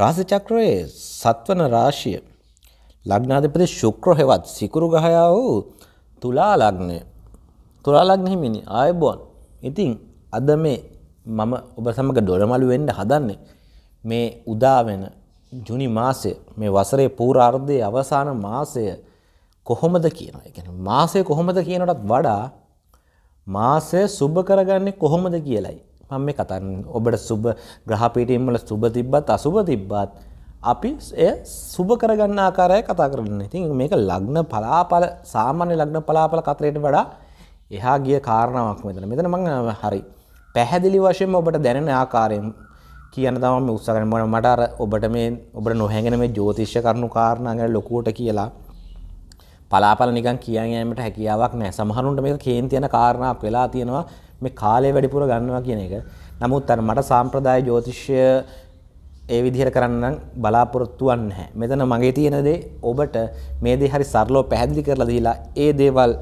රාශි චක්‍රයේ සත්වන රාශිය ලග්නාධිපති ශුක්‍ර හෙවත් සිකුරු ගහයා වූ තුලා ලග්නය. තුලා ලග්න හිමිනි ආයබෝන්. ඉතින් අද මේ මම ඔබ සමග ඩොරමළු වෙන්න හදන්නේ මේ උදා වෙන ජුනි මාසය මේ වසරේ පූර්වාර්ධයේ අවසාන මාසය කොහොමද කියනවා. ඒ කියන්නේ මාසය කොහොමද කියනටත් වඩා මාසය සුබ කරගන්නේ කොහොමද කියලයි. මම මේ කතන් ඔබට සුබ ග්‍රහපීටීම් වල සුබ තිබ්බත් අසුබ තිබ්බත් අපි එය සුබ කරගන්න ආකාරය කතා කරන්න. ඉතින් මේක ලග්න පලාපල සාමාන්‍ය ලග්න පලාපල කතරේට වඩා එහා ගිය කාරණාවක් මෙතන. මෙතන මම හරි පැහැදිලි වශයෙන් ඔබට දැනෙන ආකාරයෙන් කියන තමම උත්සාහන මොන මට අර ඔබට මේ ඔබට නොහැඟෙන මේ ජ්‍යොතිෂ්‍ය කරුණු කාරණා ගැන ලොකුවට කියලා පලාපල නිකන් කියන් යෑමට හැකියාවක් නැහැ. සමහරුන්ට මේක කේන් තියෙන කාරණාවක් වෙලා තියෙනවා. මේ කාලය වැඩිපුර ගන්නවා කියන එක. නමුත් අර මට සාම්ප්‍රදාය ජ්‍යොතිෂය ඒ විදිහට කරන්න බලාපොරොත්තු වෙන්නේ මෙතන මගේ තියෙන දේ ඔබට මේ දේ හරි සරලව පැහැදිලි කරලා දීලා ඒ දේවල්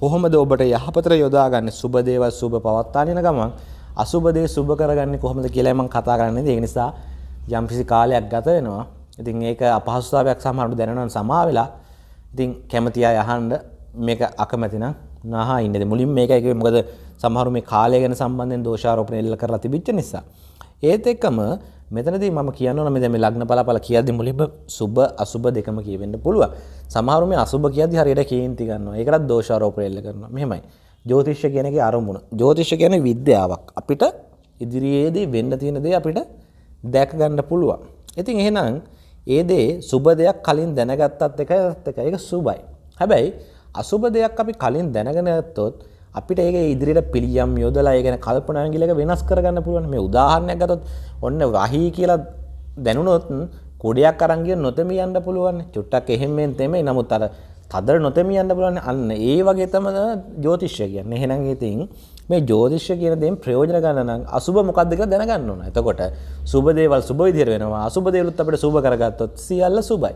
කොහොමද ඔබට යහපතට යොදාගන්නේ සුබ දේවල් සුබ පවත්වාගෙන යන ගමන් අසුබ දේ සුබ කරගන්නේ කොහොමද කියලා මම කතා කරන්නේ. ඒ නිසා යම්කිසි කාලයක් ගත වෙනවා. ඉතින් ඒක අපහසුතාවයක් සමහරවිට දැනෙනවා සමා වෙලා. ඉතින් කැමති අය අහන්න මේක අකමැති නම් නාහා ඉන්නද මුලින් මේක එකේ මොකද සමහරු මේ කාලය ගැන සම්බන්ධයෙන් දෝෂාරෝපණ එල්ල කරලා තිබිච්ච නිසා. ඒත් එක්කම මෙතනදී මම කියනවා නම් දැන් මේ ලග්න පලාපල කියද්දි මුලින්ම සුබ අසුබ දෙකම කියවෙන්න පුළුවන්. සමහරු මේ අසුබ කියද්දි හරියට කේන්ති ගන්නවා. ඒකටත් දෝෂාරෝපණ එල්ල කරනවා. මෙහෙමයි. ජෝතිෂ්‍ය කියන එකේ අරමුණ. ජෝතිෂ්‍ය කියන්නේ විද්‍යාවක්. අපිට ඉදිරියේදී වෙන්න තියෙන දේ අපිට දැක ගන්න පුළුවන්. ඉතින් එහෙනම් ඒ දේ සුබ දෙයක් කලින් දැනගත්තත් එකත් එක ඒක සුබයි. හැබැයි අසුබ දෙයක් අපි කලින් දැනගෙන ඇත්තොත් අපිට ඒක ඉදිරියට පිළියම් යොදලා ඒ ගැන කල්පනාංගිලක වෙනස් කරගන්න පුළුවන් මේ උදාහරණයක් ගත්තොත් ඔන්න වහී කියලා දැනුනොත් කොඩයක් අරන් ගිය නොතෙමි යන්න පුළුවන් චුට්ටක් එහෙම මෙන් තෙමේ නමුත් අර තදර නොතෙමි යන්න පුළුවන් අන්න ඒ වගේ තමයි ජ්‍යොතිෂය කියන්නේ එහෙනම් ඉතින් මේ ජෝතිෂ්‍ය කියන දෙයින් ප්‍රයෝජන ගන්න නම් අසුබ මොකද්ද කියලා දැනගන්න ඕන. එතකොට සුබ දේවල් සුබ විදිහට වෙනවා. අසුබ දේවලුත් අපිට සුබ කරගත්තොත් සියල්ල සුබයි.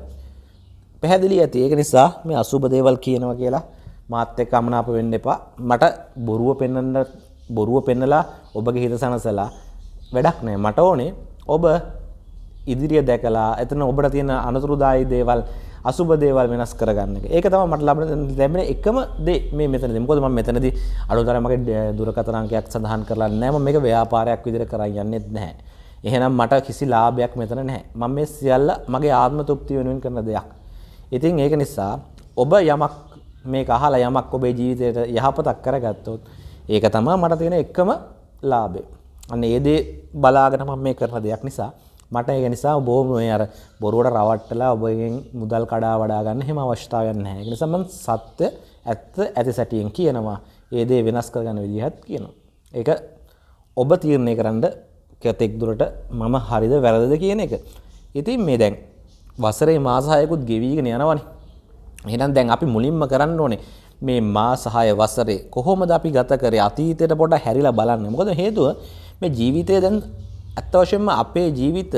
පැහැදිලි ඇති. ඒක නිසා මේ අසුබ දේවල් කියනවා කියලා මාත් එක්ක අමනාප වෙන්න එපා. මට බොරුව පෙන්වන්න බොරුව පෙන්නලා ඔබගේ හිත සනසලා වැඩක් නෑ. මට ඕනේ ඔබ ඉදිරිය දැකලා එතන ඔබට තියෙන අනතුරුදායී දේවල් අසුබ දේවල් වෙනස් කරගන්න එක. ඒක තමයි මට ලැබෙන ලැබෙන එකම දේ මේ මෙතනදී. මොකද මම මෙතනදී අඩුතරම් මගේ දුරකථන අංකයක් සඳහන් කරලා නැහැ. මම මේක ව්‍යාපාරයක් විදිහට කරන් යන්නේත් නැහැ. එහෙනම් මට කිසි ලාභයක් මෙතන නැහැ. මම මේ සියල්ල මගේ ආත්ම තෘප්තිය වෙනුවෙන් කරන දෙයක්. ඉතින් ඒක නිසා ඔබ යමක් මේ අහලා යමක් ඔබේ ජීවිතයට යහපතක් කරගත්තොත් ඒක තමයි මට තියෙන එකම ලාභය. අන්න ඒ දේ බලාගෙන මම මේ කරන දෙයක් නිසා මට ඒක නිසා බොහොම මේ අර බොරුවට රවට්ටලා ඔබගෙන් මුදල් කඩා වඩා ගන්න හැම අවස්ථාවක් නැහැ. ඒ නිසා මම සත්‍ය ඇත්ත ඇති සැටියෙන් කියනවා. ඒ දේ වෙනස් කරගන්න විදිහත් කියනවා. ඒක ඔබ තීරණය කරන්න කෙතෙක් දුරට මම හරිද වැරදිද කියන එක. ඉතින් මේ දැන් වසරේ මාස 6කුත් ගෙවිගෙන යනවනේ. එහෙනම් දැන් අපි මුලින්ම කරන්න ඕනේ මේ මාස 6 වසරේ කොහොමද අපි ගත කරේ අතීතයට පොඩ හැරිලා බලන්න. මොකද හේතුව මේ ජීවිතය දැන් ඇත්ත වශයෙන්ම අපේ ජීවිත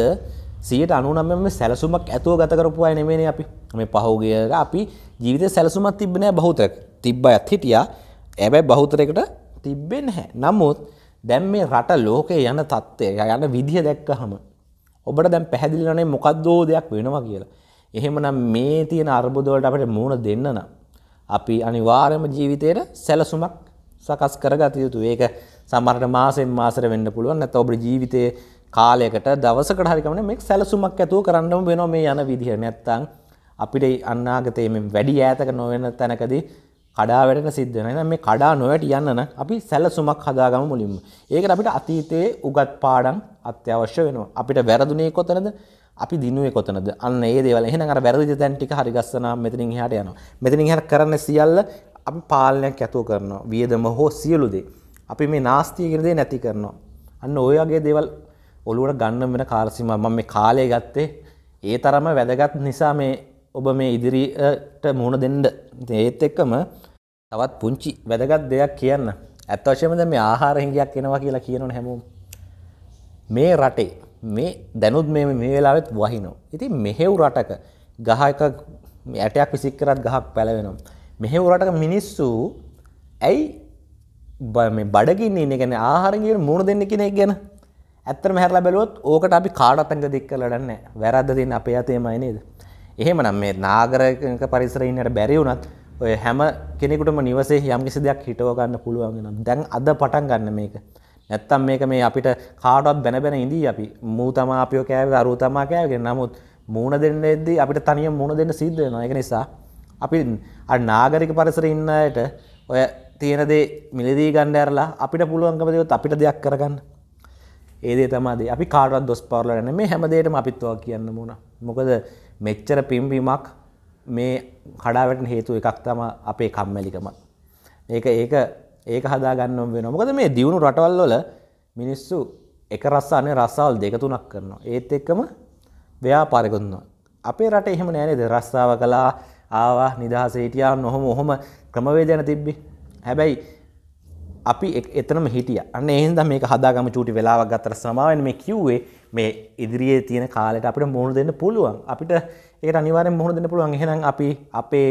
99ම සැලසුමක් ඇතුව ගත කරපු අය නෙමෙයිනේ අපි. මේ පහුගිය අපි ජීවිතේ සැලසුමක් තිබ්බේ නැහැ බහුතරයක්. තිබ්බයත් හිටියා. හැබැයි බහුතරයකට තිබ්බේ නැහැ. නමුත් දැන් මේ රට ලෝකේ යන தත්ත්වය යන විදිය දැක්කහම ඔබට දැන් පැහැදිලි නැනේ මොකද්දෝ දෙයක් වෙනවා කියලා. එහෙමනම් මේ තියෙන අර්බුද වලට අපිට මුහුණ දෙන්න නම් අපි අනිවාර්යයෙන්ම ජීවිතේට සැලසුමක් සකස් කරගත යුතුයි. ඒක සමහරට මාසෙන් මාසෙට වෙන්න පුළුවන්. නැත්නම් ඔබේ ජීවිතයේ කාලයකට දවසකට හරි කමනේ මේක සැලසුමක් ඇතුව කරන්නම වෙනවා මේ යන විදිහ. නැත්නම් අපිට අනාගතයේ මේ වැඩි ඈතක නොවන තැනකදී කඩා වැටෙන සිද්ධ වෙනවා. එහෙනම් මේ කඩා නොවැටි යන්න නම් අපි සැලසුමක් හදාගමු මුලින්ම. ඒකට අපිට අතීතයේ උගත් පාඩම් අත්‍යවශ්‍ය වෙනවා. අපිට වැරදුනේ කොතනද? අපි දිනුවේ කොතනද අන්න ඒ දේවල් එහෙනම් අර වැරදි දැන් ටික හරි ගස්සනවා මෙතනින් එහාට යනවා මෙතනින් එහාට කරන සියල්ල අපි පාලනයක් ඇතුව කරනවා වියදම හෝ සියලු දේ අපි මේ නාස්තිය කියන දේ නැති කරනවා අන්න ওই වගේ දේවල් ඔලුවට ගන්න වෙන කාල සීමාව මම මේ කාලය ගත්තේ ඒ තරම වැදගත් නිසා මේ ඔබ මේ ඉදිරියට මුහුණ දෙන්න ඒත් එක්කම තවත් පුංචි වැදගත් දෙයක් කියන්න ඇත්ත වශයෙන්ම දැන් මේ ආහාර හිඟයක් එනවා කියලා කියනවනේ හැමෝම මේ රටේ මේ දැනුත් මේ මේ වෙලාවෙත් වහිනෝ. ඉතින් මෙහෙව් රටක ගහ එක ඇටයක් විසික් කරත් ගහක් පැලවෙනවා. මෙහෙව් රටක මිනිස්සු ඇයි මේ බඩගින්නේ ඉන්නේ කියන්නේ ආහාරෙන් කියන මුණ දෙන්න කෙනෙක් ගැන. ඇත්තටම හැරලා බැලුවොත් ඕකට අපි කාටවත් අංග දෙක් කරලා වැඩක් නැහැ. වැරද්ද තියෙන අපේ අතේමයි නේද? එහෙමනම් මේ නාගරික පරිසරයේ ඉන්නට බැරි වුණත් ඔය හැම කෙනෙකුටම නිවසේ යම්කිසි දෙයක් හිටව ගන්න පුළුවන් වෙනවා. දැන් අද පටන් ගන්න මේක. නැත්තම් මේක මේ අපිට කාටවත් බැන බැන ඉඳී අපි මූ තමා අපිව කෑවේ අරූ තමා කෑවගෙන නමුත් මූණ දෙන්න එද්දී අපිට තනියම මූණ දෙන්න සිද්ධ වෙනවා ඒක නිසා අපි අර නාගරික පරිසරේ ඉන්න අයට ඔය තියෙන දේ මිලදී ගන්න ඇරලා අපිට පුළුවන්කම දේවත් අපිට දෙයක් කරගන්න. ඒ දේ තමයි අපි කාටවත් දොස් පවරලා නැහැ. මේ හැම දෙයකටම අපිත් ඔවා කියන්න ඕන. මොකද මෙච්චර පිම්බීමක් මේ කඩාවැටෙන හේතුව එකක් තමයි අපේ කම්මැලිකම. මේක ඒක ඒක හදාගන්නම් වෙන මොකද මේ දියුණු රටවල්වල මිනිස්සු එක රස්සානය රස්සාවල් දෙක තුනක් කරනවා ඒත් එක්කම ව්‍යාපාරකුන්නවා අපේ රට එහෙම නෑනේද රස්සාව කලා ආවා නිදහස හිටියා නොහොම ඔහොම ක්‍රමවේදයන තිබ්බි හැබැයි අපි එතනම හිටිය අන්න එහිද මේ හදාගම චූටි වෙලාවක් ගත්තර සමාවෙන් මේ කිව්වේ මේ ඉදිරියේ තියෙන කාලට අපිට මුහුණ දෙන්න පුළුවන් අපිට ඒ අනිවාරෙන් මුහුණ දෙන්න පුළුවන් එහෙනම් අපි අපේ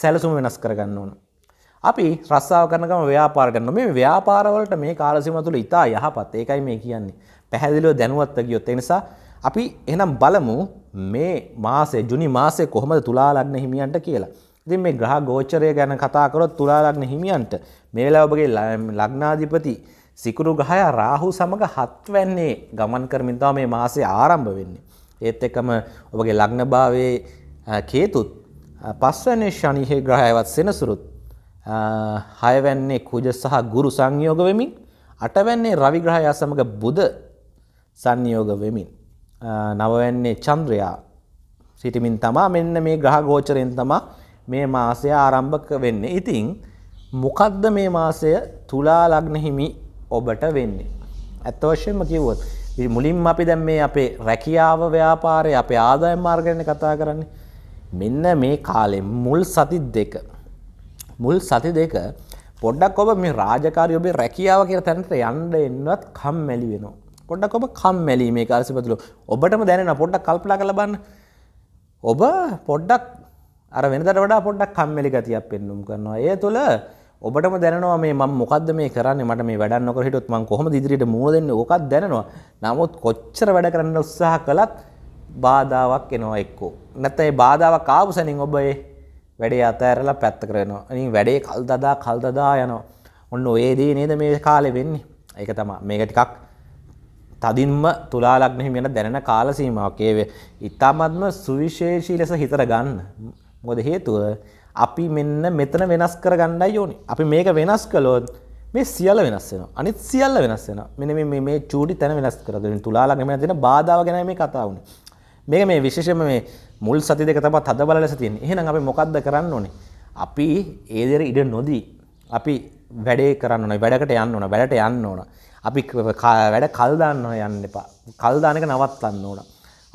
සැලසුම වෙනස් කරගන්න ඕන අපි රස්සාාව කරනකම ව්‍යාපාරට යන්න මේ ව්‍යාපාරවලට මේ කාලසිම තුළ ඉතා යහපත් ඒකයි මේ කියන්නේ පැහැදිලිව දැනුවත්ත ගියොත් එනිසා අපි එනම් බලමු මේ මාසේ ජුනි මාසේ කොහොමද තුලාලන්න හිමියන්ට කියලා ඉතින් මේ ග්‍රහ ගෝචරය ගැන කතා කරොත් තුලා ලග්න හිමියන්ට මේ වෙලාව ඔබගේ ලග්නාධිපති සිකුරු ග්‍රහය රාහු සමග හත්වැන්නේ ගමන් කරමින් තමයි මේ මාසේ ආරම්භ වෙන්නේ. ඒත් එක්කම ඔබගේ ලග්නභාවයේ කේතුත් පස්වැන්නේ ශනිහේ ග්‍රහයවත් සෙනසුරුත් හයවැන්නේ කුජ සහ ගුරු සංයෝග වෙමින් අටවැන්නේ රවිග්‍රහයා සමඟ බුද සංයෝග වෙමින් නවවැන්නේ චන්ද්‍රයා සිටිමින් තමා මෙන්න මේ ග්‍රහ ගෝචරයෙන් තමා මේ මාසය ආරම්භක වෙන්නේ. ඉතින් මොකද්ද මේ මාසය තුලා ලග්න හිමි ඔබට වෙන්නේ? ඇත්ත වශයෙන්ම කිව්වොත් මුලින්ම අපි දැන් මේ අපේ රැකියාව ව්‍යාපාරය අපේ ආදායම් මාර්ග ගැන කතා කරන්නේ. මෙන්න මේ කාලේ මුල් සති දෙක මුල් සති දෙක පොඩ්ඩක් ඔබ මේ රාජකාරය ඔබේ රැකියාව කියලා තැනට යන්න එන්නවත් කම්මැලි වෙනවා. පොඩ්ඩක් ඔබ කම්මැලි මේ කාර්සිපතුල ඔබටම දැනෙන පොඩ්ඩක් කල්පනා කරලා බලන්න. ඔබ පොඩ්ඩක් අර වෙනදට වඩා පොඩ්ඩක් කම්මැලි ගතියක් පෙන්නුම් කරනවා. ඒ තුළ ඔබටම දැනනවා මේ මම මොකද්ද මේ කරන්නේ මට මේ වැඩක් නොකර හිටියොත් මම කොහොමද ඉදිරියට මුහුණ දෙන්නේ? ඕකත් දැනනවා. නමුත් කොච්චර වැඩ කරන්න උත්සාහ කළත් බාධාවක් එනවා එක්කෝ. නැත්නම් ඒ බාධාවක් ආපු සැනින් ඔබ ඒ වැඩේ අතඇරලා පැත්ත කරනවා අනි වැඩේ කල් දදා කල් දදා යනවා ඔන්න ඔයේදී නේද මේ කාලෙ වෙන්නේ ඒක තමා මේක ටිකක් තදින්ම තුලාලක්නෙහි මෙට දැනෙන කාල සීමාවකේවේ ඉතාමත්ම සුවිශේෂී ලෙස හිතර ගන්න ගොද හේතුව අපි මෙන්න මෙතන වෙනස් කර ගණ්ඩයි යෝනි අපි මේක වෙනස් කළොත් මේ සියල වෙනස් වෙන අනිත් සියල්ල වෙනස් වෙන මෙන මේ චූඩි තැන වෙනස් කරදින් තුලාලක්නම තින බාධාව ගැන මේ කතාවුණ මේක මේ විශේෂම මේ මුල් සති දෙක තමත් හදබල ලෙස තියෙන. එහෙනම් අපි මොකද්ද කරන්න ඕනේ? අපි ඒ දෙර ඉඩ නොදී අපි වැඩේ කරන්න ඕනේ. වැඩකට යන්න ඕන. වැඩට යන්න ඕන. අපි වැඩ කල් දාන්න යන්න එපා. කල් දාන එක නවත්තන්න ඕන.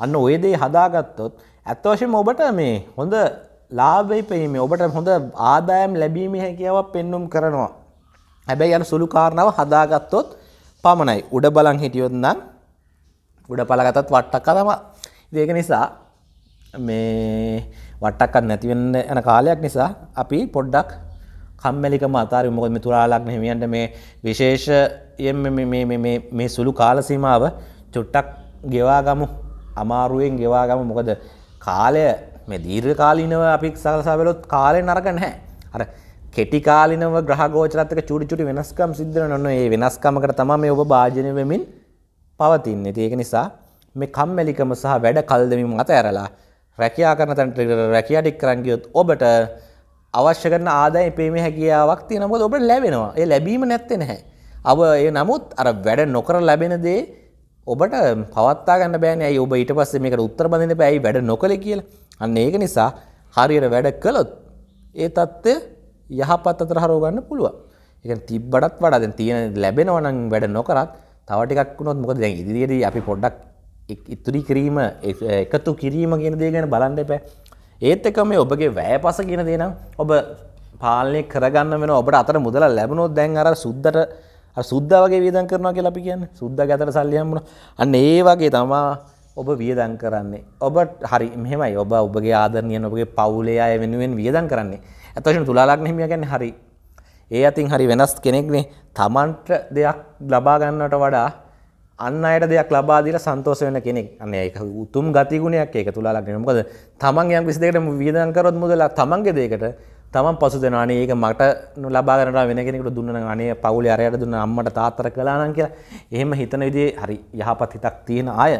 අන්න ওই දේ හදාගත්තොත් ඇත්ත වශයෙන්ම ඔබට මේ හොඳ ලාභයි පෙනීමේ ඔබට හොඳ ආදායම් ලැබීමේ හැකියාවක් පෙන්눔 කරනවා. හැබැයි අර සුළු කාරණාව හදාගත්තොත් පමණයි. උඩ බලන් හිටියොත් නම් උඩ පළගතත් වට්ටක් තමයි. ඒක නිසා මේ වට්ටක්කත් නැතිවෙන්න යන කාලයක් නිසා අපි පොඩ්ඩක් කම්මැලිකම අතාර මොකද මේ තුරාලක් හිමියන්ට මේ විශේෂ මේ සුළු කාලසීමාව චුට්ටක් ගෙවාගමු අමාරුවෙන් ගෙවාගම මොකද කාලය මේ දීර්ඝ කාලීනව අපි සලසාවලොත් කාලය නරක නැහැ අර කෙටි කාලිනව ග්‍රහගෝචරත්තක චුඩි චුටි වෙනස්කම් සිද්ධ නොන්න ඒ වෙනස්කමකට තම මේ ඔබ භාජනය වෙමින් පවතින්නේ ඒක නිසා මේ කම්මැලිකම සහ වැඩ කල්දමින් අත ඇරලා රැකයා කරන තැනට රැකයා ඩික් කරන්න ගියොත් ඔබට අවශ්‍ය කරන ආදායම් පේමේ හැකියාවක් තියෙනවා මොකද ඔබට ලැබෙනවා. ඒ ලැබීම නැත්තේ නැහැ. අව ඒ නමුත් අර වැඩ නොකර ලැබෙන දේ ඔබට පවත්තා ගන්න බෑනේ. ඇයි ඔබ ඊට පස්සේ මේකට උත්තර බඳින්න බෑ. ඇයි වැඩ නොකලේ කියලා. අන්න ඒක නිසා හරියට වැඩ කළොත් ඒ தත්ත්වය යහපත් අතර හරව ගන්න පුළුවන්. එක තිබ්බටත් වඩා දැන් තියෙන ලැබෙනවා නම් වැඩ නොකරත් තව ටිකක් වුණොත් මොකද දැන් ඉදිරියේදී අපි පොඩ්ඩක් ඉතුරි කිරීම එකතු කිරීම කියන දේ ගැන බලන්න එපෑ ඒත් එක මේ ඔබගේ වැෑ පස කියන දේනම් ඔබ පාලනය කරගන්න වෙන ඔබට අතර මුදල ලැබුණොත් දැන් අර සුද්දට සුද්ද වගේ වියදන් කරනවා කියලා අපි කියන්නේ සුද්ද ගැතර සල්ලියම්මුණ අන්න ඒ වගේ තමා ඔබ වියදන් කරන්නේ ඔබ හරි මෙමයි ඔබ ඔබගේ ආදරනයන ඔබගේ පවුලේ අය වෙනුවෙන් වියදන් කරන්නේ ඇතවශන තුලාලක් නහිමිය ගැන හරි ඒ අතින් හරි වෙනස් කෙනෙක්නේ තමන්ට දෙයක් ලබාගන්නට වඩා අන්න අයට දෙයක් ලබා දීලා සන්තෝෂ වෙන කෙනෙක්. අන්න ඒක උතුම් ගතිගුණයක් ඒක තුලා ලක්ගෙන. මොකද තමන් යම් කිසි දෙයකට වියදම් කරොත් මුදල තමන්ගේ දෙයකට තමන් පසුදෙන අනේ ඒක මට ලබා ගන්නට වෙන කෙනෙකුට දුන්න නම් අනේ පවුලේ අරයට දුන්න අම්මට තාත්තට කළා නම් කියලා එහෙම හිතන විදිහේ හරි යහපත් හිතක් තියෙන අය.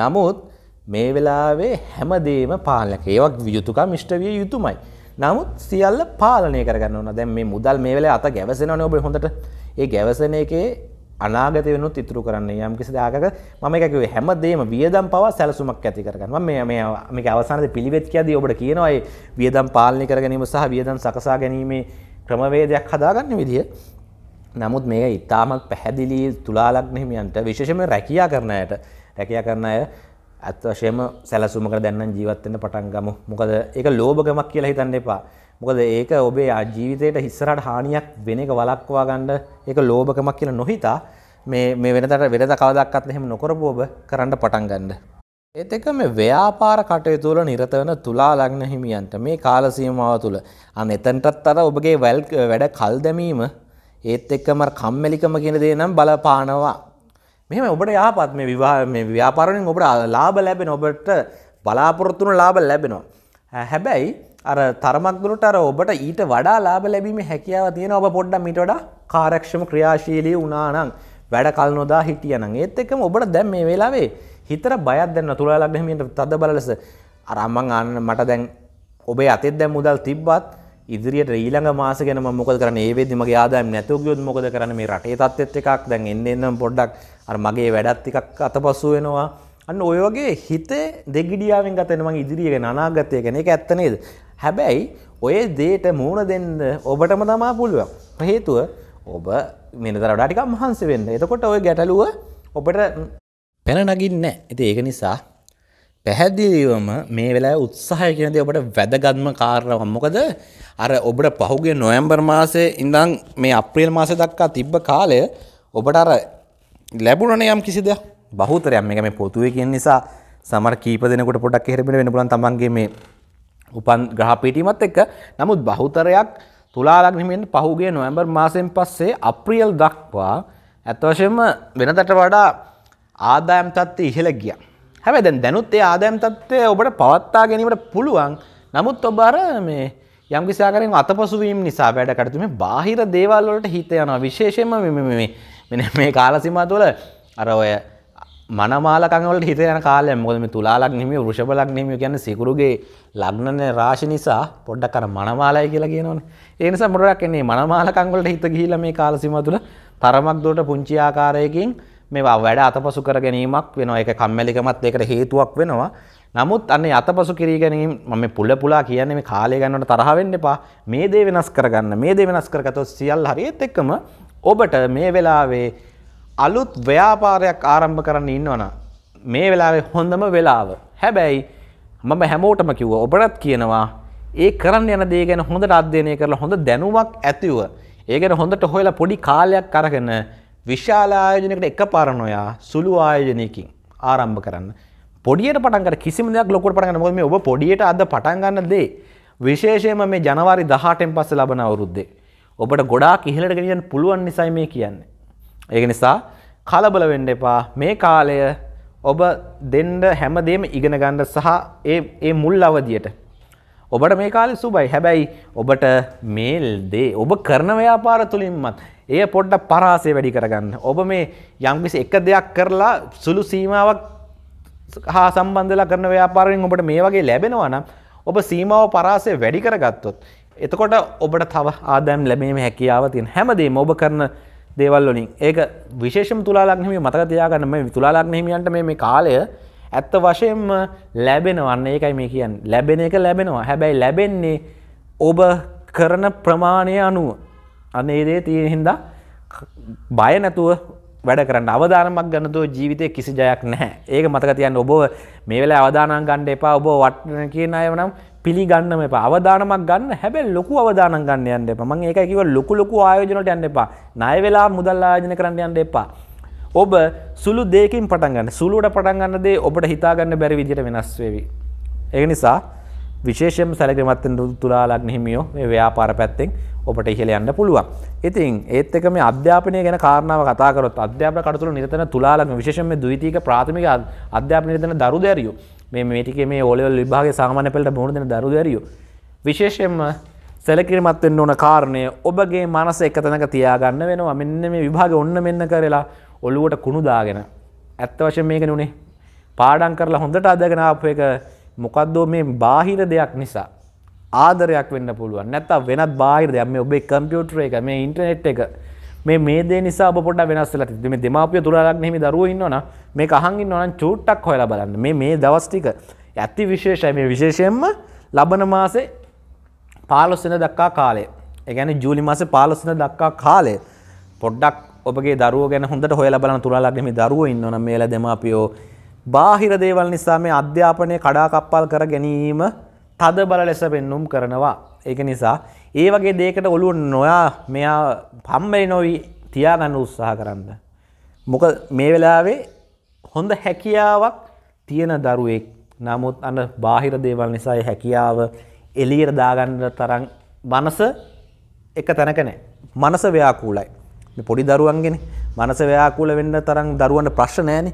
නමුත් මේ වෙලාවේ හැමදේම පාලනක. ඒවක් යුතුයකම් ඉෂ්ට විය යුතුයමයි. නමුත් සියල්ල පාලනය කරගන්න ඕන. දැන් මේ මුදල් මේ වෙලාවේ අත ගැවසෙනවනේ ඔබ හොඳට. ඒ ගැවසෙන එකේ අනාගත වෙනුත් ඉතුරු කරන්නේ යම් කිසි දායකක මම එකකිවේ හැමදේම වියදම් පවා සැලසුමක් ඇති කරගන්න මම මේ මේක අවසානයේ පිළිවෙත් කියදී ඔබට කියනවා ඒ වියදම් පාලනය කර ගැනීම සහ වියදම් සකසා ගැනීමේ ක්‍රමවේදයක් හදාගන්න විදිය නමුත් මේක ඉතාමත් පැහැදිලි තුලාලග්න හිමියන්ට විශේෂයෙන්ම රැකියා කරන අයට රැකියා කරන අය අත් වශයෙන්ම සැලසුමකට දැන් නම් ජීවත් වෙන්න පටන් ගමු මොකද ඒක ලෝභකමක් කියලා හිතන්න එපා මොකද ඒක ඔබේ ජීවිතයට හිස්සරට හානියක් වෙන එක වලක්වා ගණ්ඩ එක ලෝභකමක් කියලා නොහිතා මේ වෙනතට වෙනද කවදක්ත් එහෙම නොකරපු ඔබ කරන්න පටන් ගන්න. ඒත් එක මේ ව්‍යාපාර කටයුතු වල නිරත වන තුලා ලග්න හිමියන්ට මේ කාල සීමාව තුළ අන්න එතනටත් අර ඔබගේ වැල් වැඩ කල් දැමීම ඒත් එක්කම කම්මැලිකම කියන දේ නම් බලපානවා. මෙහෙම ඔබට යහපත් මේ විවාහ මේ ව්‍යාපාර වලින් ඔබට ලාභ ලැබෙන ඔබට බලාපොරොත්තු වන ලාභ ලැබෙනවා. හැබැයි අර තරමක්දුරට අර ඔබට ඊට වඩා ලාබ ලැබීම හැකියාව තියෙන ඔබ පොඩ්ඩම් මිට වඩා කාරක්ෂම ක්‍රියාශීලී වනානං වැඩ කල් නොදා හිටියන ඒත් එකම ඔබට දැම් මේ වෙලාවේ හිතර බයත් දැන්න තුළා ලබ්හමට තද බලස අරම්මං අන්න මට දැන් ඔබේ අතෙත් දැම් මුදල් තිබ්බත් ඉදිරියට ඊළඟ මාසගෙන මොකද කරන ඒවේදමගේ ආදායම් නැතුවගයොත් මොකද කරන මේ රටේ තත්ත්ත් එකක් දැන් එන්න එන්නම් පොඩ්ඩක් අර මගේ වැඩත් එකක් අතපසු වෙනවා අන්න ඔයෝගේ හිතේ දෙගිඩියාවෙන් ගතනම ඉදිරිියක නාගතය කෙනෙ එක ඇත්තනේද හැබැයි ඔය දේට මූුණ දෙන්න ඔබටම තමා පුළුවන් ප්‍රහේතුව ඔබ මෙනතරටටික මහන්ස වෙන්න එතකොට ඔය ගැටලුව ඔබට පැන නගින්න ඇති ඒක නිසා පැහැදිලිවම මේ වෙලා උත්සාහය කියනද ඔබට වැදගත්ම කාරණව මොකද අර ඔබට පහුගේ නොයම්බර් මාසේ ඉඳං මේ අප්‍රියල් මාසය දක්කා තිබ්බ කාලය ඔබට අර ලැබුණන යම් කිසිද බහුතරයක් මේ මේ පොතුවේ කියෙන් නිසා සමර කීප දෙනකොට පොඩක් හෙරෙන වෙන පුලන් තමන්ගේ මේ උපන් ග්‍රහපීටීමත් එක්ක නමුත් බහුතරයක් තුලාලග්නිමෙන් පහුගේ නොවැම්බර් මාසයෙන් පස්සේ අප්‍රියල් දක්වා ඇත්වශයෙන්ම වෙනතට වඩා ආදායම් තත්ත්වය ඉහළ ගිය. හැබැ දැන් දැනුත් ඒ ආදායම් තත්ත්වය ඔබට පවත්තා ගැනීමට පුළුවන් නමුත් ඔබ අර මේ යම්කිසාකරෙන් අතපසුවීම් නිසා වැඩ කටතුම බාහිර දේවල්වලට හිත යනවා විශේෂයෙන්ම මේ කාලසිමා තුළ අර ඔය මනමාලකංවලට හිත යන කාලය මොදම තුලාලක් නෙමේ ෘෂභලක් නෙමිය ගැන සිකුරුගේ ලග්නන රාශි නිසා පොඩ්ඩක් කර මනමාලය කියලා කියනවන ඒනිසා මොඩක් එන්නේ මනමාලකංවලට හිත ගිහිල මේ කාලසිම තුළ තරමක් දුවට පුංචි ආකාරයකින් මේවා වැඩ අතපසු කර ගැනීමක් වෙනවා එක කම්මැලිකමත් ඒකට හේතුවක් වෙනවා නමුත් අන්න අතපසු කිරී ගැනීම මම පුල පුලා කියන්නේ මේ කාලය ගන්නට තරහ වෙන්න එපා මේ දේ වෙනස් කරගන්න මේ දේ වෙනස් කරගතොත් සියල්ල හරියත් එක්කම ඔබට මේ වෙලාවේ අලුත් ව්‍යාපාරයක් ආරම්භ කරන්න ඉන්නවන මේ වෙලාවේ හොඳම වෙලාව හැබැයි මම හැමෝටම කිව්ව ඔබටත් කියනවා ඒ කරන්න යන දේ ගැන හොඳට අධ්‍යයනය කරලා හොඳ දැනුවක් ඇතිව ඒ ගැන හොඳට හොයලා පොඩි කාලයක් අරගෙන විශාල ආයෝජනයකට එකපාර නොයා සුළු ආයෝජනයකින් ආරම්භ කරන්න පොඩියට පටන් ගන්න කිසිම දෙයක් ලොකුවට පටන් ගන්න මොකද මේ ඔබ පොඩියට අද පටන් ගන්න දේ විශේෂයෙන්ම මේ ජනවාරි 18න් පස්සේ ලබන අවුරුද්දේ ඔබට ගොඩාක් ඉහළට ගෙනියන්න පුළුවන් නිසයි මේ කියන්නේ ඒක නිසා කලබල වෙන්න එපා මේ කාලය ඔබ දෙන්ඩ හැමදේම ඉගෙන ගණ්ඩ සහ ඒ මුල් අවදියට ඔබට මේ කාලි සුබයි හැබැයි ඔබට මේල්දේ ඔබ කරන ව්‍යාපාර තුළින්මත් ඒ පොඩ්ඩ පරාසය වැඩි කරගන්න ඔබ මේ යම්කිසි එක දෙයක් කරලා සුළු සීමාවක් හා සම්බන්ධලා කරන ව්‍යාපාරෙන් ඔබට මේ වගේ ලැබෙනවා නම් ඔබ සීමාව පරාසය වැඩි කරගත්තොත් එතකොට ඔබට තව ආදැම් ලැබීම හැකියාව තියෙන හැමදේම ඔබ කරන දේවල් වලින් ඒක විශේෂම තුලාලක්නෙම මතක තියාගන්න මේ තුලාලක්නෙමියන්ට මේ කාලය ඇත්ත වශයෙන්ම ලැබෙනවන්න ඒකයි මේ කියන් ලැබෙන එක ලැබෙනවා හැබැයි ලැබෙන්නේ ඔබ කරන ප්‍රමාණය අනුව අන්න ඒදේ තියෙහින්දා බය නැතුව වැඩ කරන්න අවධානමක් ගන්නතුව ජීවිතය කිසි ජයක් නැහැ ඒක මතක තියන්න ඔබ මේ වෙලා අවධානන් ගණ්ඩ එපා ඔබ වටන කියන අයවනම් පිළිගන්න එප අවධානමක් ගන්න හැබැ ලොකු අවධාන ගන්න යන්න එප මං ඒක කිව ලොකු ලොකු ආයෝජනට යන්න එපා ණය වෙලා මුදල් ආයෝජන කරන්න යන්න එපා ඔබ සුළු දෙයකින් පටන් ගන්න සුළුවට පටන් ගන්න දේ ඔබට හිතා ගන්න බැරි විදිහට වෙනස් වෙවි ඒක නිසා විශේෂයෙන්ම සැලකිලිමත් වෙන තුලා ලග්න හිමියෝ මේ ව්‍යාපාර පැත්තෙන් ඔබට ඉහළ යන්න පුළුවන්. ඉතින් ඒත් එක මේ අධ්‍යාපනය ගැන කාරණාව කතා කරොත් අධ්‍යාපන කටයුතු නිරතන තුලා ලග්න විශේෂයෙන්ම ද්විතීයික ප්‍රාථමික අධ්‍යාපන නිරතන දරු දැරියෝ මේ මේටික මේ ඕලෙවල් විභාගේ සාමාන්‍ය පෙළට මුහුණ දෙන දරුදැරියෝ විශේෂයෙන්ම සැලකිරිමත් වෙන්න ඕන කාරණය ඔබගේ මනස එක තැනක තියාගන්න වෙනවා මෙන්න මේ විභාග ඔන්න මෙන්න කරලා ඔළුවට කුණු දාගෙන ඇත්ත වශයෙන් මේක නුනේ පාඩම් කරලා හොඳට අදගෙන ආපු එක මොකද්දෝ මේ බාහිර දෙයක් නිසා ආදරයක් වෙන්න පුළුවන් නැත්නම් වෙනත් බාහිර දෙයක් මේ ඔබේ කම්පියුටර් එක මේ ඉන්ටර්නෙට් එක මේ මේ දේ නිසා ඔබ පොඩ්ඩක් වෙනස් වෙලා තියෙනවා. මේ දෙමාපිය තුලාලක් නෙමෙයි දරුවෝ ඉන්නවනම් මේක අහන් ඉන්නවනම් චූට්ටක් හොයලා බලන්න. මේ මේ දවස් ටික ඇති විශේෂයි. මේ විශේෂයෙන්ම ලබන මාසේ 15 වෙනිදා දක්වා කාලය. ඒ කියන්නේ ජූලි මාසේ 15 වෙනිදා දක්වා කාලය පොඩ්ඩක් ඔබගේ දරුවෝ ගැන හොඳට හොයලා බලන්න තුලාලක් නෙමෙයි දරුවෝ ඉන්නවනම් මේලා දෙමාපියෝ බාහිර දේවල් නිසා මේ අධ්‍යාපනය කඩාකප්පල් කර ගැනීම තද බල ලෙස පෙන්눔 කරනවා. ඒක නිසා ඒ වගේ දේකට ඔලුව නොයා මෙයා පම්බරි නොවී තියාගන්න උත්සාහ කරන්න. මොක මේ වෙලාවේ හොඳ හැකියාවක් තියෙන දරුවෙක් නමුත් අන්න බාහිර දේවල් නිසා හැකියාව එලියට දාගන්න තරම් මනස එක තැනක නෑ. මනස ව්‍යාකූලයි. පොඩි දරුවන්ගෙන මනස ව්‍යාකූල වෙන්න තරම් දරුවන්ට ප්‍රශ්න නෑනේ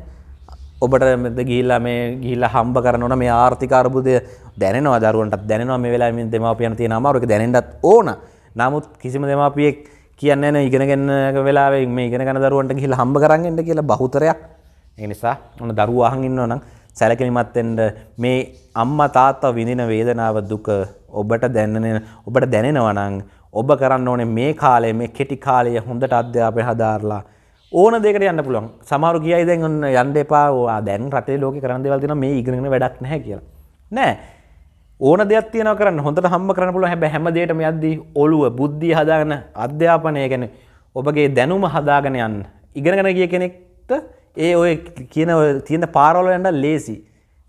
ඔබට මෙද ගිල්ලා මේ ගිල්ල හම්බ කරනවන මේ ආර්ථිකාරබුදය දැනවා දරුවන්ට දැනවා මේ වෙලා මින් දෙමාපියන තියෙන අමාරුක දැනටත් ඕන නමුත් කිසිම දෙමාපියෙක් කියන්න න ඉගෙනගන්න වෙලාවේ මේ ඉගෙන දරුවන්ට ගිහිල් හම්බ කරන්නට කියලා බහුතරයක් එනිසා ඔන්න දරුවාහන් ඉන්න නම් සැලකිලිමත්තෙන්ට මේ අම්ම තාත්තා විඳින වේදනාව දුක ඔබට දැන්නන ඔබට දැනෙනවනං ඔබ කරන්න ඕනේ මේ කාලය මේ කෙටි කාලය හොඳට අධ්‍යාපය හදාරලා ඕන දෙකට යන්න පුළුවන් සමහරු කියයි දැන් ඔන්න යන්න එපා ඕවා දැන් රටේ ලෝකේ කරන දේවල් තියෙනවා මේ ඉගෙනගෙන වැඩක් නැහැ කියලා. නෑ. ඕන දෙයක් තියෙනවා කරන්න හොඳට හම්බ කරන්න පුළුවන් හැබැයි හැම දෙයකටම යද්දී ඔළුව බුද්ධිය හදාගෙන අධ්‍යාපනය කියන්නේ ඔබගේ දැනුම හදාගෙන යන්න. ඉගෙනගෙන ගිය කෙනෙක්ට ඒ ඔය කියන ඔය තියෙන පාරවල යන්න ලේසි.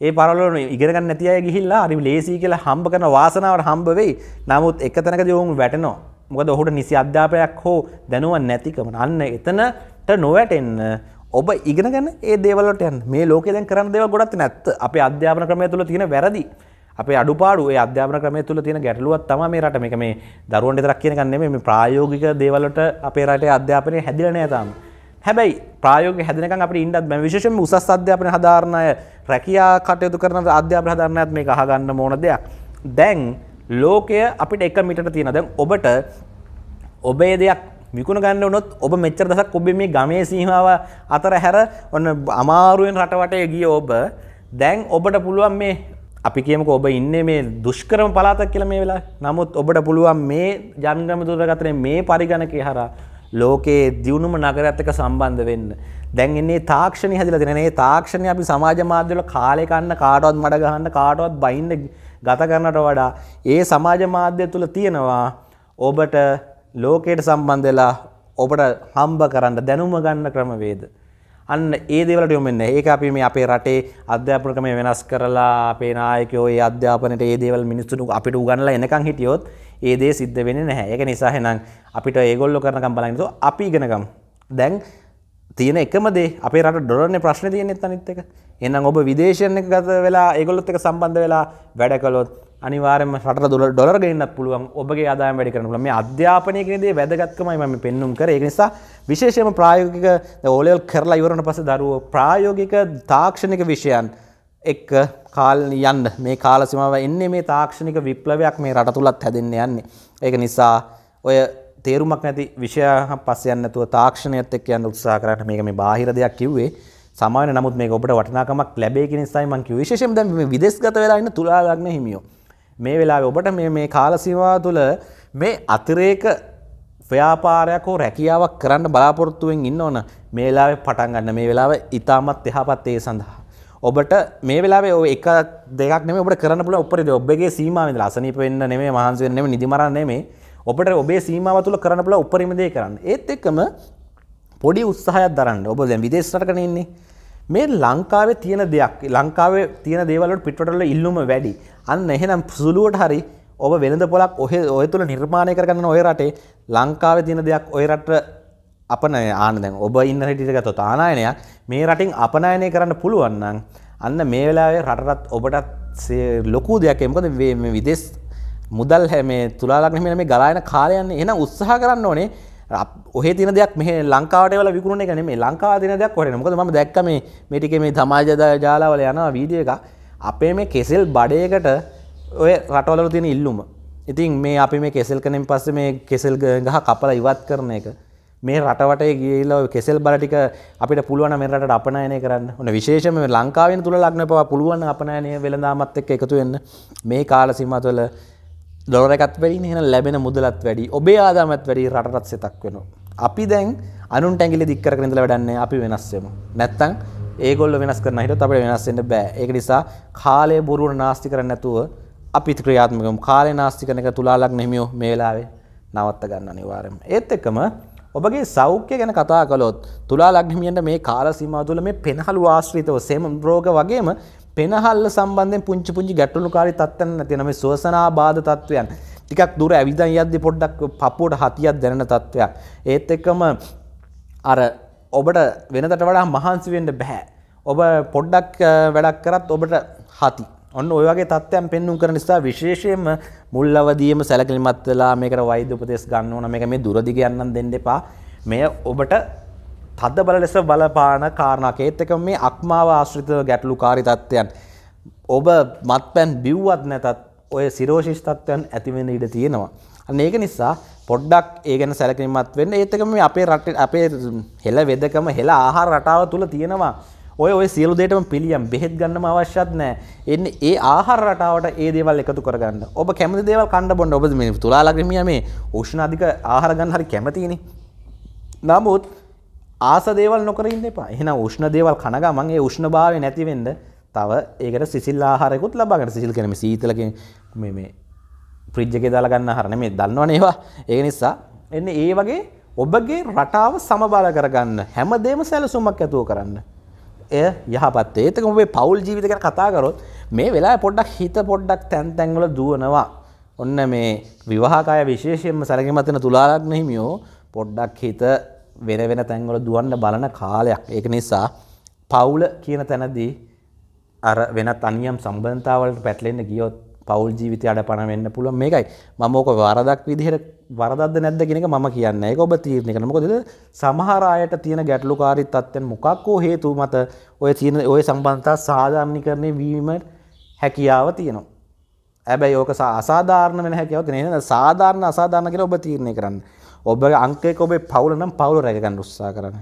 ඒ පාරවල ඉගෙනගන්න නැති අය ගිහිල්ලා හරි ලේසි කියලා හම්බ කරන වාසනාවට හම්බ වෙයි. නමුත් එක තැනකදී වුන් වැටෙනවා. මොකද ඔහුට නිසි අධ්‍යාපනයක් හෝ දැනුවත් නැතිකම. අන්න එතන නොවැටෙන්න්න ඔබ ඉගෙනගන්න ඒ දේවලට යන් මේ ලෝකෙදැන් කරන්න දෙව ගොඩත් නැත්ත අප අධ්‍යාපන ක්‍රමය තුළ තියෙන වැරදි අප අඩුපාඩු අධ්‍යාපන ක්‍රමය තුළ තියෙන ගැටලුවත් තම මේ රට මේක මේ දරුවන්ට දරක් කියන ගන්න මේ ප්‍රායෝගික දේවලට අපේ රට අධ්‍යාපනය හැදිලනය තම් හැබැයි ප්‍රායෝග හැදනක අප ඉන්ඩත් මෙ විශෂම උසස් අධ්‍යාපන හධාරණය රැකයා කටයුතු කරන අධ්‍යාපන හධාරණයත් මේ අහගන්න මෝන දෙයක් දැන් ලෝකය අපිට එක මිට තියෙන දැන් ඔබට ඔබේ දෙයක් විකුණ ගන්න වනොත් ඔබ මෙච්චර දසක් ඔබ මේ ගමේ සීමාව අතර හැර ඔන්න අමාරුවෙන් රටවටය ගිය ඔබ දැන් ඔබට පුළුවන් මේ අපි කියමක ඔබ ඉන්න මේ දුෂ්කරම පලාතක් කියල මේ වෙලා නමුත් ඔබට පුළුවන් මේ ජන්ග්‍රම දුරගතරය මේ පරිගණක හර ලෝකයේ දියුණුම නගරත්තක සම්බන්ධ වෙන්න. දැන් එන්නේ තාක්ෂණය හැදිල දෙනේ තාක්ෂණය අපි සමාජ මාධ්‍යවල කාලයකන්න කාටවත් මඩ ගහන්න කාටවත් බයින්න ගත කරන්නට වඩා ඒ සමාජ මාධ්‍ය තුළ තියෙනවා ඔබට ලෝකයට සම්බන්ධලා ඔබට හම්බ කරන්න දැනුම ගන්න ක්‍රමවේද. අන්න ඒ දෙවලට යොමන්න ඒක අපි මේ අපේ රටේ අධ්‍යාපනකම වෙනස් කරලා අපේ නායකෝ ඒ අධ්‍යාපනයට ඒ දේවල් මිනිස්සුනු අපිට උගන්නලා එනකම් හිටියොත් ඒ දේ සිද්ධ වෙන්නේ නැහැ. ඒක නිසා එහෙනම් අපිට ඒගොල්ලෝ කරනකම් බලන්න අපි ඉගෙනගමු. දැන් තියෙන එකම දේ අපේ රට ඩොලර්නේ ප්‍රශ්නේ තියෙන්නේ අනිත් එක. එහෙනම් ඔබ විදේශයෙන් එක ගත වෙලා ඒගොල්ලොත් එක්ක සම්බන්ධ වෙලා වැඩ කළොත් අනිවාරම සට දුල ඩොර ගන්න පුළුවන් ඔබගේ ආදායම් වැඩි කරන මේ අධ්‍යාපනය කියෙදේ වැදගත්කමයි ම පෙන්නුම් කර ඒ නිසා විශේෂම ප්‍රායෝගික ඕලෙල් කරලා ඉවරණ පස දරුව ප්‍රායෝගික තාක්ෂණික විෂයන් එක් කාල් යන්න මේ කාලසිමාව එන්නේ මේ තාක්ෂණික විප්ලවයක් මේ රට තුළත් හැදෙන්න යන්නේ ඒක නිසා ඔය තේරුමක් නැති විෂය පස්සයන්නතුව තාක්ෂණයත් එක් යන්න උත්සා කරට මේක මේ බාහිර දෙයක් කිව්වේ සමාන නමුත් මේ ඔබට වටනාකමක් ලැබේ නිසායිමංකිව විශෂම් දැම විදෙස්ගත වෙලාන්න තුලාලක්න හිමියෝ මේ වෙලා ඔබට මේ කාලසිවා තුළ මේ අතිරේක ව්‍යාපාරයක් හෝ රැකියාවක් කරන්න බලාපොරොත්තුවෙන් ඉන්න ඕන මේ වෙලාවේ පටන් ගන්න මේ වෙලාව ඉතාමත් එහාපත් ඒ සඳහා ඔබට මේ වෙලාවේ ඔය එක දෙකක් නෙමෙයි ඔබට කරන්න පුළුවන් උපරිම ඔබගේ සීමාවෙන් ඉඳලා අසනීප වෙන්න නෙමෙයි මහන්සි වෙන්න නෙමෙයි නිදි මරන්න නෙමෙයි ඔබට ඔබේ සීමාව තුළ කරන්න පුළුවන් උපරිම දේ කරන්න ඒත් එක්කම පොඩි උත්සාහයක් දරන්න ඔබ දැන් විදේශ රටකනේ ඉන්නේ මේ ලංකාවේ තියෙන දෙයක් ලංකාවේ තියෙන දේවලට පිටවටල ඉල්ලුම වැඩි අන්න එහෙනම් සුළුවට හරි ඔබ වෙනද පොලක් ඔහ ඔය තුළ නිර්මාණය කරගන්න ඔය රටේ ලංකාවේ තියෙන දෙයක් ඔය රට අපනය ආන දැන් ඔබ ඉන්න හිටිට ගත තානායනයක් මේ රටින් අපනයනය කරන්න පුළුවන්නම් අන්න මේ වෙලාවේ රටරත් ඔබටත් ලොකු දෙයක් එමකද විදෙස් මුදල් හැමේ තුලාලක්න මේ ගලායන කාලයන්න එන උත්සාහ කරන්න ඕනේ ඔහ තින දෙයක් මේ ලංකාවට වල විකුණ එක නෙමේ ලංකා දින දෙයක් කොරන මොකද ම දැක්ක මේ මේටික මේ තමාජද ජාලාවල යන වීඩිය එක අපේ මේ කෙසෙල් බඩයකට ඔය රටවලු තියෙන ඉල්ලුම ඉතින් මේ අපි මේ කෙසෙල් කනෙන් පස්ස මේ කෙසෙල් ගහ කපල ඉවත් කරන එක මේ රටවට ගේල කෙසෙල් බරටික අපිට පුළුවන මෙරට අපනයනය කරන්න ඕන විශේෂම ලංකාවෙන් තුළ ලක්න පවා පුළුවන් අපනයනය වෙළඳාමත් එක් එකතු වෙන්න මේ කාල සිමතුවල දොරකත් වැඩින් හෙන ලැබෙන මුදලත් වැඩි ඔබේ ආදාමත් වැඩි රටත් සෙතක් වෙන. අපි දැන් අනුන් ටැගිලි දික්කරනදල වැඩන්නේ අපි වෙනස්සෙම. නැත්තං ඒගොල්ල වෙනස් කරන හිට අපට වෙනස්සෙන්ට බෑ ඒක නිසා කාලය බොරුවට නාස්ති කරන්න නැතුව අපි ක්‍රියාත්මකම කාලය නාස්තිකනක තුලාලක් නෙමියෝ මේලාවේ නවත්ත ගන්න අනිවාරම. ඒත් එකම ඔබගේ සෞඛ්‍ය ගැන කතා කළොත් තුලා ලක්නිමියන්ට මේ කාල සීමාතුල මේ පෙනහළු ආශ්‍රිතව සෙම රෝග වගේම පෙනහල්ල සම්බන්ධෙන් පුංචි පුංචි ගැටලුකාරී තත්ත්වයන් තියෙන මේ සුවසනා බාධ තත්ත්වයන් ටිකක් දුර ඇවිදන් යද්දී පොඩ්ඩක් පපුවට හතියක් දැනෙන තත්ත්වයක්. ඒත් එක්කම අර ඔබට වෙනතට වඩා මහන්සි වෙන්න බෑ. ඔබ පොඩ්ඩක් වැඩක් කරත් ඔබට හති. ඔන්න ඔය වගේ තත්ත්වයන් පෙන්වුම් කරන නිසා විශේෂයෙන්ම මුල් අවදියේම සැලකිලිමත් වෙලා මේකට වෛද්‍ය උපදෙස් ගන්න ඕන මේක මේ දුරදිග යන්නම් දෙන්න එපා. මෙය ඔබට තද බල ලෙස බලපාන කාරණා කේත්තක මේ අක්මාව ආශ්‍රිතව ගැටලු කාරිතත්වයන් ඔබ මත්පැන් බිව්වත් නැතත් ඔය සිරෝෂිෂ්තත්වයන් ඇතිවෙන ඉඩ තියෙනවා. ඒක නිසා පොඩ්ඩක් ඒ ගැන සැලකින්මත් වෙන්න ඒතක මේ අපේ රට අපේ හෙළ වෙදකම හෙළ ආහාර රටාව තුළ තියෙනවා ඔය ඔය සියලු දෙයටම පිළියම් බෙහෙත් ගන්නම අවශ්‍යත් නෑ එන්න ඒ ආහාර රටාවට ඒ දේවල් එකතු කරගන්න ඔබ කැමති දේවල් කණ්ඩ බොන්න ඔබ මේ තුලාලග්‍රමිය මේ උෂ්ණ අධික ආහාර ගන්න හරි කැමතිනේ නමුත් ආස දේවල් නොකරින් දෙපා එහෙන උෂ්ණ දේවල් කනගමන්ගේ උෂ්ණ භාව නැතිවෙන්ද තව ඒකට සිසිල් ආහාරයකුත් ලබාගට සිසිල් කරම සීතලක මේ ප්‍රිජ්ජක දාලගන්න හරන මේ දන්නවන ඒවා ඒ නිසා එන්න ඒ වගේ ඔබගේ රටාව සමබාල කරගන්න හැම දේම සැලසුමක් ඇතුව කරන්න එය යහපත්තේ ඒතක ඔබේ පවුල් ජීවිතක කතාකරොත් මේ වෙලා පොඩ්ඩක් හිත පොඩ්ඩක් තැන්තැන්වල දුවනවා ඔන්න මේ විවාහකාය විශේෂයෙන්ම සැරගමතන තුලාලක්න හිමියෝ පොඩ්ඩක් හිත වෙන වෙන තැන්වල දුවන්න බලන කාලයක් ඒක නිසා පවුල කියන තැනදී අර වෙනත් අනියම් සම්බන්ධතාවලට පැටලෙන්න ගියොත් පවුල් ජීවිතය අඩපණ වෙන්න පුළුවන් මේකයි මම ඕක වරදක් විදිහට වරදක්ද නැද්ද කියන එක මම කියන්නේ ඒක ඔබ තීරණය කරන්න. මොකද සමහර අයට තියෙන ගැටලුකාරී තත්ත්වෙන් මොකක් හෝ හේතු මත ඔය තියෙන ඔය සම්බන්ධතා සාධාරණීකරණය වීම හැකියාව තියෙනවා. හැබැයි ඕක අසාධාරණ වෙන හැකියාව තියෙන. සාධාරණ අසාධාරණ කියලා ඔබ තීරණය කරන්න. ඔබ අංකයක ඔබේ පවුල නම් පවුල රැකගන්න උත්සා කරන්න